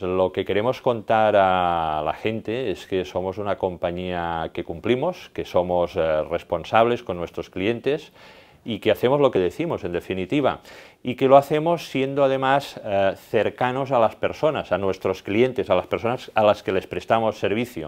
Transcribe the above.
Lo que queremos contar a la gente es que somos una compañía que cumplimos, que somos eh, responsables con nuestros clientes y que hacemos lo que decimos, en definitiva, y que lo hacemos siendo además eh, cercanos a las personas, a nuestros clientes, a las personas a las que les prestamos servicio.